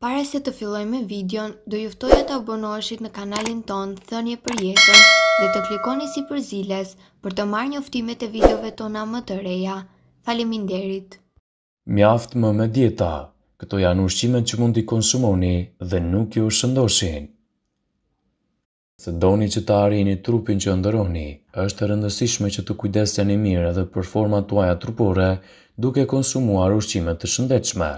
Pare se të filloj me videon, do e të abonoheshit në kanalin ton Thënje për jetën dhe të klikoni si për ziles për të marrë njoftimet e videove tona më të reja. Faleminderit. Mjaft më me dieta. Këto janë ushqimet që mund t'i konsumoni dhe nuk ju shëndoshin. Se doni që të arini trupin që ndëroni, është rëndësishme që të kujdesjeni mirë edhe për format tuaja trupore duke konsumuar ushqime të shëndechme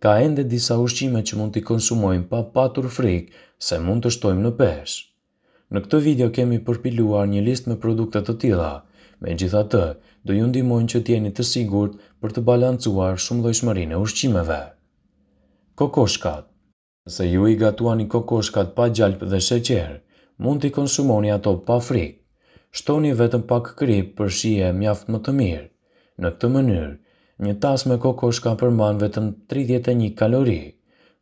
ka ende disa ushqime që mund t'i konsumojmë pa patur frikë se mund të shtojmë në peshë. Në këtë video kemi përpiluar një list me produkte të tila, me gjitha të, do ju ndimojnë që t'jeni të sigurt për të balancuar shumë dojshmërin e ushqimeve. Kokoshkat Nëse ju i gatuani kokoshkat pa gjalp dhe sheqer, mund t'i konsumoni ato pa frikë. Shtoni vetëm pak kripë për shije mjaft më të mirë. Në këtë mënyrë, një tas me kokosh ka përman vetëm 31 kalori.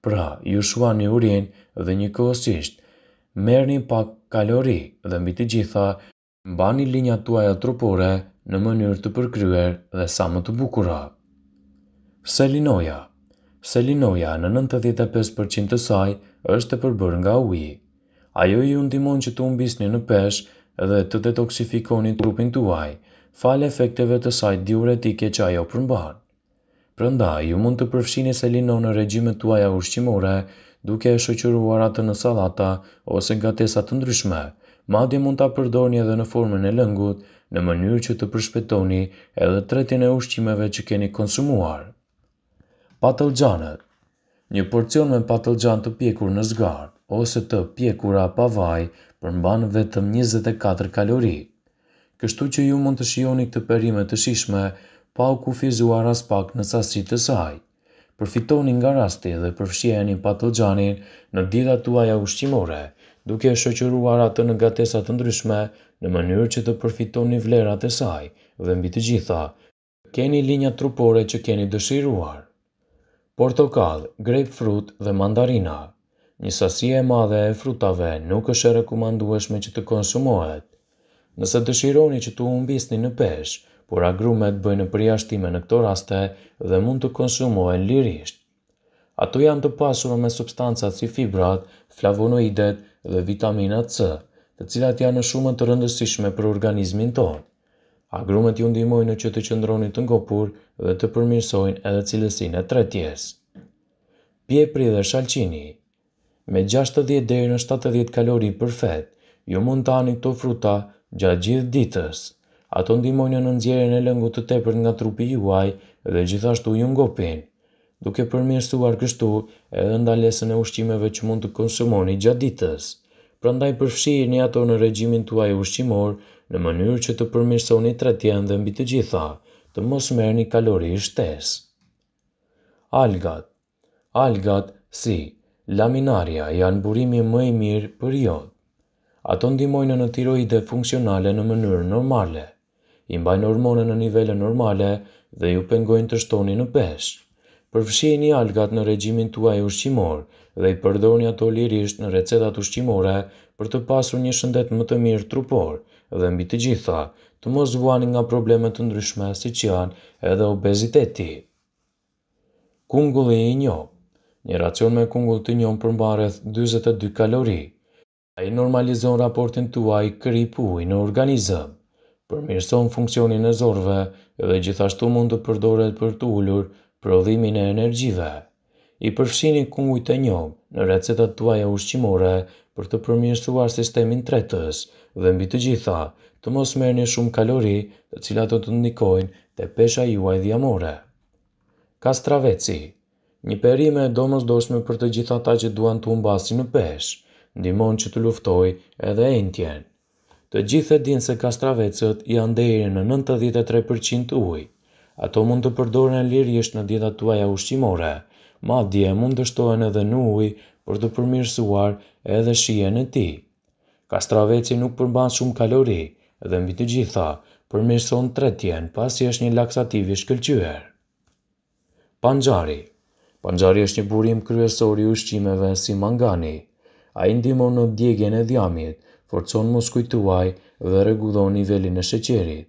Pra, ju shua një urin dhe një kohësisht, merë një pak kalori dhe mbi të gjitha, mba një linja tuaja trupore në mënyrë të përkryer dhe sa më të bukura. Selinoja Selinoja në 95% të saj është e përbër nga uji. Ajo ju ndimon që të umbisni në pesh dhe të detoksifikoni trupin tuaj, të falë efekteve të saj diuretike që ajo përmban. Prënda, ju mund të përfshini selino në regjime tuaja ushqimore, duke e shëqyruar atë në salata ose nga tesat të ndryshme, madje mund të përdorni edhe në formën e lëngut, në mënyrë që të përshpetoni edhe tretin e ushqimeve që keni konsumuar. Patëlgjanët Një porcion me patëlgjan të pjekur në zgarë, ose të pjekura pa vaj, përmban vetëm 24 kalorit kështu që ju mund të shioni këtë perime të shishme pa u kufizuar as pak në sasi të saj. Përfitoni nga rasti dhe përfshjeni patogjanin në dida tuaja ushqimore, duke shoqëruar atë në gatesat të ndryshme në mënyrë që të përfitoni vlerat e saj dhe mbi të gjitha, keni linja trupore që keni dëshiruar. Portokall, grapefruit dhe mandarina. Një sasi e madhe e frutave nuk është e rekomandueshme që të konsumohet, Nëse dëshironi që të umbisni në peshë, por agrumet bëjnë përjashtime në këto raste dhe mund të konsumohen lirisht. Ato janë të pasur me substancat si fibrat, flavonoidet dhe vitamina C, të cilat janë shumë të rëndësishme për organizmin tonë. Agrumet ju ndihmojnë që të qëndroni të ngopur dhe të përmirësojnë edhe cilësinë e tretjes. Pjepri dhe shalqini Me 60 deri në 70 kalori për fet, ju mund të ani këto fruta gjatë gjithë ditës. Ato ndimojnë në nxjerrjen e lëngut të tepër nga trupi juaj dhe gjithashtu ju ngopin, duke përmirësuar kështu edhe ndalesën e ushqimeve që mund të konsumoni gjatë ditës. Prandaj një ato në regjimin tuaj ushqimor në mënyrë që të përmirësoni tretjen dhe mbi të gjitha, të mos merrni kalori i shtesë. Algat. Algat si laminaria janë burimi më i mirë për jod ato ndimojnë në tiroide funksionale në mënyrë normale. I mbajnë hormone në nivele normale dhe ju pengojnë të shtoni në pesh. Përfëshieni algat në regjimin të uaj ushqimor dhe i përdorni ato lirisht në recetat ushqimore për të pasur një shëndet më të mirë trupor dhe mbi të gjitha të mos vuani nga problemet të ndryshme si që janë edhe obeziteti. Kungulli i njohë Një racion me kungull të njohë përmbareth 22 kalori. A i normalizon raportin tuaj kripuj në organizëm, përmirëson funksionin e zorve dhe gjithashtu mund të përdoret për të ullur prodhimin e energjive. I përfshini kunguj të njom në recetat uaj e ushqimore për të përmirësuar sistemin tretës dhe mbi të gjitha të mos merë shumë kalori të cilat të të ndikojnë të pesha juaj dhjamore. Kastraveci Një perime e domës doshme për të gjitha ta që duan të umbasi në peshë, ndimon që të luftoj edhe e në tjenë. Të gjithë e dinë se kastravecët janë deri në 93% uj. Ato mund të përdorën e lirisht në dieta tuaja ushqimore, ma dje mund të shtohen edhe në uj për të përmirësuar edhe shien në ti. Kastraveci nuk përmban shumë kalori, dhe mbi të gjitha, përmirëson të retjen pasi është një laksativ i shkëllqyher. Panxari Panxari është një burim kryesori ushqimeve si mangani, a i ndimon në djegjen e dhjamit, forcon mos kujtuaj dhe regudhon nivelin e sheqerit.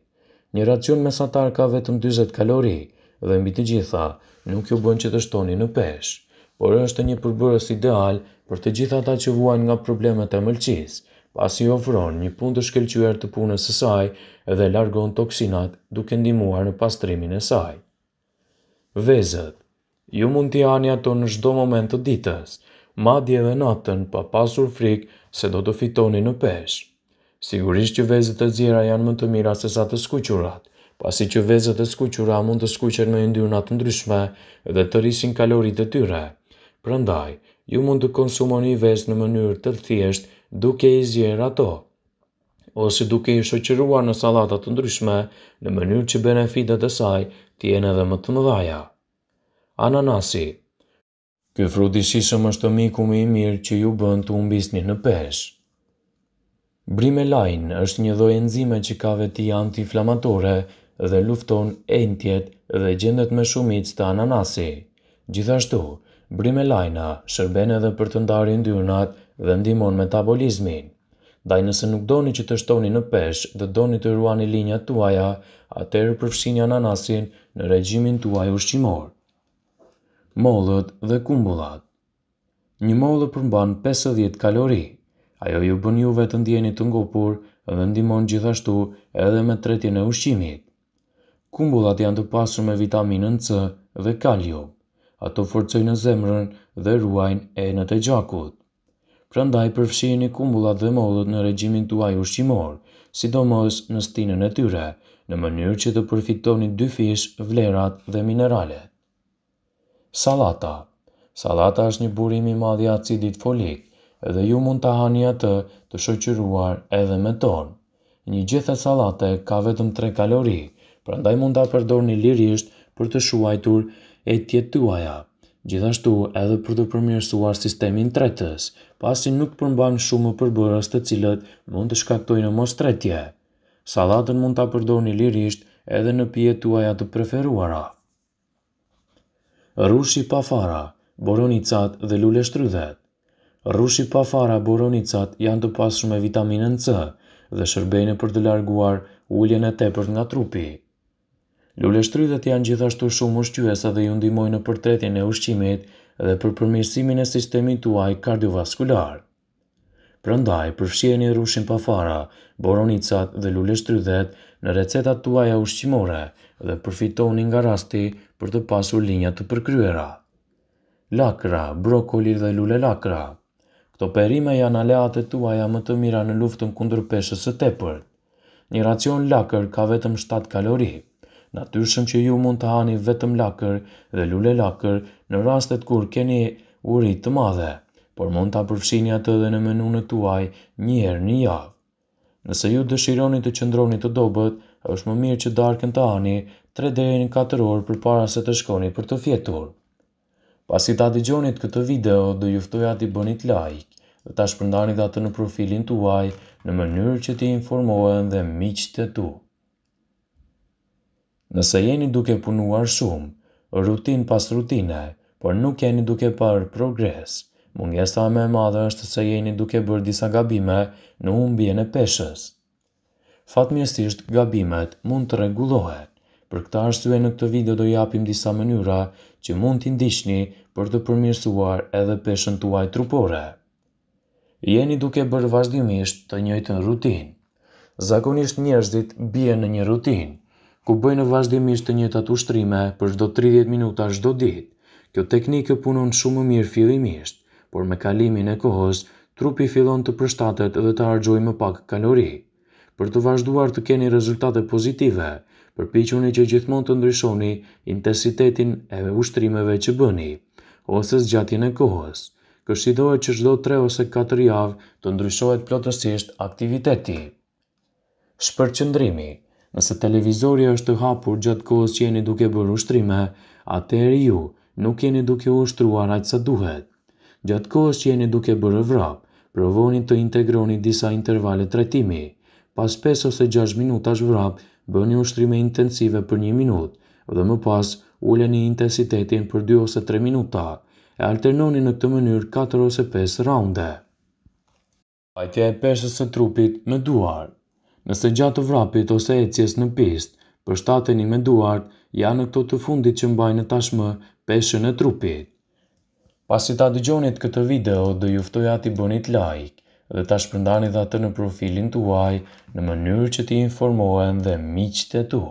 Një racion me satar ka vetëm 20 kalori dhe mbi të gjitha nuk ju bën që të shtoni në pesh, por është një përbërës ideal për të gjitha ta që vuajnë nga problemet e mëlqis, pasi ofron një pun të shkelqyër të punës së saj dhe largon toksinat duke ndimuar në pastrimin e saj. Vezët Ju mund t'i ani ato në shdo moment të ditës, madje edhe natën pa pasur frikë se do të fitoni në peshë. Sigurisht që vezët e zjera janë më të mira se sa të skuqurat, pasi që vezët e skuqura mund të skuqen me ndyrnat të ndryshme dhe të rrisin kalorit e tyre. Prandaj, ju mund të konsumoni vez në mënyrë të thjesht duke i zjerë ato ose duke i shoqëruar në salatat të ndryshme, në mënyrë që benefitet e saj, tjene dhe më të mëdhaja. Ananasi, Ky fruti shishëm është të miku me i mirë që ju bënd të umbisni në peshë. Brime lajnë është një dhoj enzime që ka veti anti-inflamatore dhe lufton e dhe gjendet me shumic të ananasi. Gjithashtu, brime lajna shërben edhe për të ndari ndyunat dhe ndimon metabolizmin. Daj nëse nuk doni që të shtoni në pesh dhe doni të ruani linja tuaja, atërë përfshinja ananasin në regjimin tuaj ushqimor mollët dhe kumbullat. Një mollë përmban 50 kalori. Ajo ju bën juve të ndjeni të ngopur dhe ndihmon gjithashtu edhe me tretjen e ushqimit. Kumbullat janë të pasur me vitaminën C dhe kalium. Ato forcojnë zemrën dhe ruajnë e në të gjakut. Prandaj përfshini kumbullat dhe mollët në regjimin tuaj ushqimor, sidomos në stinën e tyre në mënyrë që të përfitoni dy fish, vlerat dhe mineralet. Salata Salata është një burimi madhi acidit folik dhe ju mund të hani atë të shëqyruar edhe me tonë. Një gjithë e salate ka vetëm 3 kalori, prandaj mund të apërdor një lirisht për të shuajtur e tjetuaja. Gjithashtu edhe për të përmjërsuar sistemin tretës, pasi nuk përmban shumë përbërës të cilët mund të shkaktoj në mos tretje. Salatën mund të apërdor një lirisht edhe në pjetuaja të preferuara rushi pa fara, boronicat dhe lule shtrydhet. Rushi pa fara, boronicat janë të pasur me vitaminën C dhe shërbejnë për të larguar ulljen e tepërt nga trupi. Lule shtrydhet janë gjithashtu shumë ushqyese dhe ju ndihmojnë në përtretjen e ushqimit dhe për përmirësimin e sistemit tuaj kardiovaskular. Prandaj, përfshijeni rushin pa fara, boronicat dhe lule shtrydhet në recetat tuaja ushqimore dhe përfitoni nga rasti për të pasur linja të përkryera. Lakra, brokoli dhe lule lakra. Këto perime janë e tuaja më të mira në luftën kundër peshës së tepërt. Një racion lakër ka vetëm 7 kalori. Natyrshëm që ju mund të hani vetëm lakër dhe lule lakër në rastet kur keni uri të madhe, por mund ta përfshini atë edhe në menunën tuaj një herë në javë. Nëse ju dëshironi të qëndroni të dobët, është më mirë që darkën të ani 3 dhe në 4 orë për para se të shkoni për të fjetur. Pasi i ta digjonit këtë video, dhe juftoj ati bënit like dhe ta shpërndani dhe atë në profilin të uaj në mënyrë që ti informohen dhe miqët e tu. Nëse jeni duke punuar shumë, rutin pas rutine, por nuk jeni duke parë progres, mund jesta me madhe është se jeni duke bërë disa gabime në umbje në peshës fatmjestisht gabimet mund të regulohet. Për këta arsye në këtë video do japim disa mënyra që mund t'i ndishni për të përmirësuar edhe peshën tuaj trupore. Jeni duke bërë vazhdimisht të njëjtën rutinë. Zakonisht njerëzit bje në një rutinë, ku bëjnë vazhdimisht të njëjtat ushtrime për çdo 30 minuta çdo ditë. Kjo teknikë punon shumë mirë fillimisht, por me kalimin e kohës trupi fillon të përshtatet dhe të argjoj më pak kalori. Për të vazhduar të keni rezultate pozitive, përpiquni që gjithmonë të ndryshoni intensitetin e ushtrimeve që bëni ose zgjatjen e kohës. kështidoj që çdo 3 ose 4 javë të ndryshohet plotësisht aktiviteti. Shpërqendrimi. Nëse televizori është të hapur gjatë kohës që jeni duke bërë ushtrime, atëherë ju nuk jeni duke ushtruar aq sa duhet. Gjatë kohës që jeni duke bërë vrap, provoni të integroni disa intervale trajtimi pas 5 ose 6 minutash vrap, bëni ushtrime intensive për 1 minut, dhe më pas ule një intensitetin për 2 ose 3 minuta, e alternoni në këtë mënyrë 4 ose 5 raunde. Pajtja e peshës së trupit me duar Nëse gjatë vrapit ose ecjes në pist, për shtateni me duart, janë në këto të fundit që mbajnë tashmë peshën e trupit. Pasi ta dëgjonit këtë video, dhe juftoj ati bonit like, dhe ta shpërndani dhe atë në profilin të uaj në mënyrë që ti informohen dhe miqët e tu.